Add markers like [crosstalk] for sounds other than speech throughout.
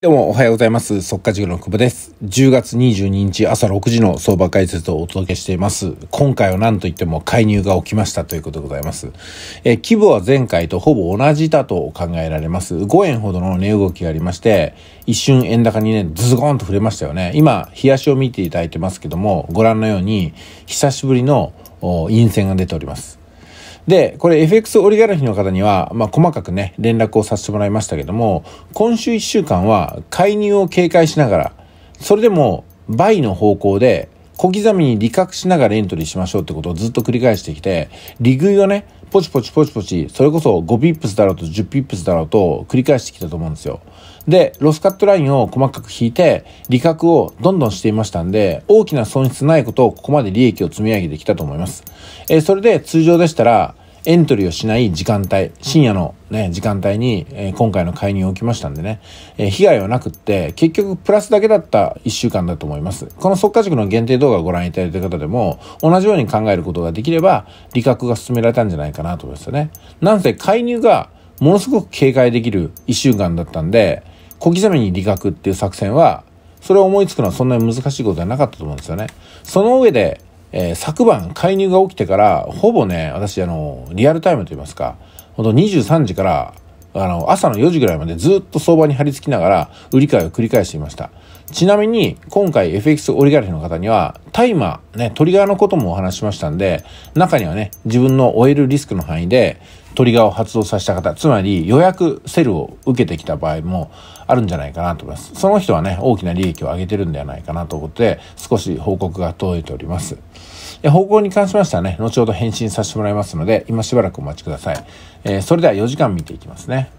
どうもおはようございます。速稼塾の久保です。10月22日朝6時の相場解説をお届けしています。今回は何と言っても介入が起きましたということでございます。え規模は前回とほぼ同じだと考えられます。5円ほどの値動きがありまして、一瞬円高にね、ズゴンと触れましたよね。今、冷やしを見ていただいてますけども、ご覧のように、久しぶりの陰線が出ております。で、これ FX オリガルヒの方には、まあ、細かくね、連絡をさせてもらいましたけども、今週1週間は介入を警戒しながら、それでも、倍の方向で小刻みに利確しながらエントリーしましょうってことをずっと繰り返してきて、利食いをね、ポチポチポチポチ、それこそ5ピップスだろうと10ピップスだろうと繰り返してきたと思うんですよ。で、ロスカットラインを細かく引いて、利確をどんどんしていましたんで、大きな損失ないことをここまで利益を積み上げてきたと思います。えー、それで通常でしたら、エントリーをしない時間帯、深夜のね、時間帯に、えー、今回の介入を起きましたんでね、えー、被害はなくって、結局プラスだけだった1週間だと思います。この速化塾の限定動画をご覧いただいた方でも、同じように考えることができれば、理覚が進められたんじゃないかなと思いますよね。なんせ介入がものすごく警戒できる1週間だったんで、小刻みに理覚っていう作戦は、それを思いつくのはそんなに難しいことはなかったと思うんですよね。その上で、えー、昨晩介入が起きてからほぼね私あのリアルタイムといいますかほんと23時からあの朝の4時ぐらいまでずっと相場に張り付きながら売り買いを繰り返していましたちなみに今回 FX オリガルヒの方にはタイマーねトリガーのこともお話しましたんで中にはね自分の終えるリスクの範囲でトリガーを発動させた方、つまり予約セルを受けてきた場合もあるんじゃないかなと思います。その人はね、大きな利益を上げてるんではないかなと思って、少し報告が届いております。で報告に関しましてはね、後ほど返信させてもらいますので、今しばらくお待ちください。えー、それでは4時間見ていきますね。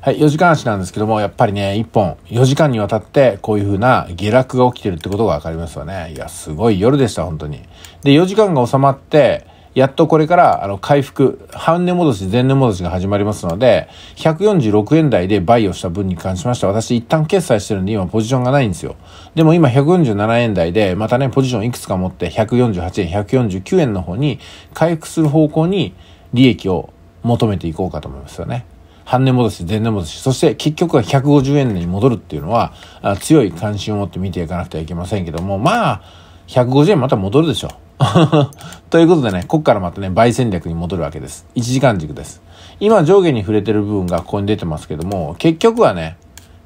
はい、4時間足なんですけども、やっぱりね、1本、4時間にわたってこういう風な下落が起きてるってことが分かりますよね。いや、すごい夜でした、本当に。で、4時間が収まって、やっとこれから、あの、回復、半値戻し、前年戻しが始まりますので、146円台で倍をした分に関しましては、私一旦決済してるんで、今ポジションがないんですよ。でも今147円台で、またね、ポジションいくつか持って、148円、149円の方に回復する方向に利益を求めていこうかと思いますよね。半値戻し、前年戻し、そして結局は150円に戻るっていうのは、強い関心を持って見ていかなくてはいけませんけども、まあ、150円また戻るでしょ。[laughs] ということでね、こっからまたね、倍戦略に戻るわけです。1時間軸です。今上下に触れてる部分がここに出てますけども、結局はね、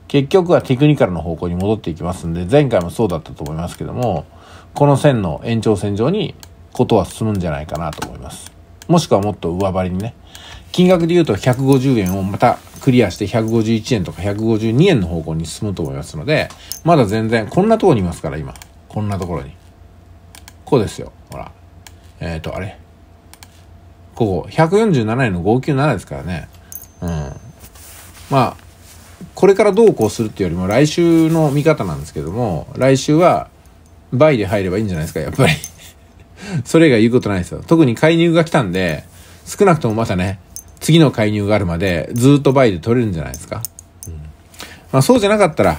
結局はテクニカルの方向に戻っていきますんで、前回もそうだったと思いますけども、この線の延長線上にことは進むんじゃないかなと思います。もしくはもっと上張りにね、金額で言うと150円をまたクリアして151円とか152円の方向に進むと思いますので、まだ全然、こんなところにいますから今。こんなところに。こうですよ。ほら。えっ、ー、と、あれここ、147円の597ですからね。うん。まあ、これからどうこうするっていうよりも、来週の見方なんですけども、来週は、倍で入ればいいんじゃないですか、やっぱり [laughs] それ以外言うことないですよ。特に介入が来たんで、少なくともまたね、次の介入があるまで、ずっと倍で取れるんじゃないですか。うん、まあ、そうじゃなかったら、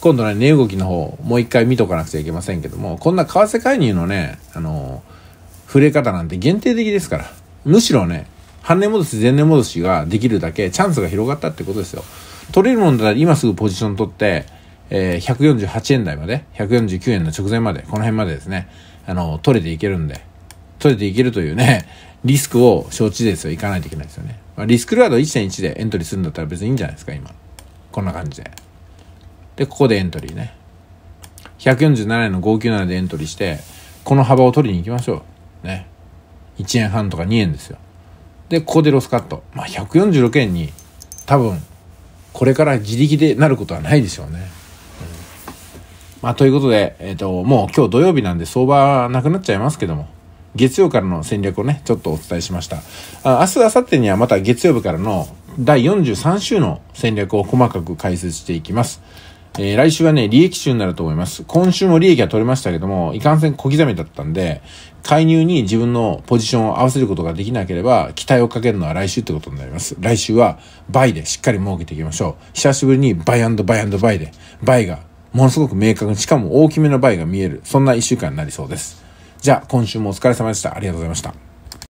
今度の値動きの方、もう一回見とかなくちゃいけませんけども、こんな為替介入のね、あの触れ方なんて限定的ですから。むしろね、半年戻し、前年戻しができるだけチャンスが広がったってことですよ。取れるもんだったら今すぐポジション取って、えー、148円台まで、149円の直前まで、この辺までですね、あの取れていけるんで、取れていけるというね、リスクを承知ですよ。行かないといけないですよね。まあ、リスクルワード1.1でエントリーするんだったら別にいいんじゃないですか、今。こんな感じで。で、ここでエントリーね。147円の597でエントリーして、この幅を取りに行きましょう。ね。1円半とか2円ですよ。で、ここでロスカット。まあ、146円に多分、これから自力でなることはないでしょうね。うん、まあ、ということで、えっ、ー、と、もう今日土曜日なんで相場なくなっちゃいますけども、月曜からの戦略をね、ちょっとお伝えしました。あ明日、明後日にはまた月曜日からの第43週の戦略を細かく解説していきます。えー、来週はね、利益週になると思います。今週も利益は取れましたけども、いかんせん小刻みだったんで、介入に自分のポジションを合わせることができなければ、期待をかけるのは来週ってことになります。来週は、バイでしっかり儲けていきましょう。久しぶりにバイバイバイで、バイが、ものすごく明確に、しかも大きめのバイが見える、そんな一週間になりそうです。じゃあ、今週もお疲れ様でした。ありがとうございました。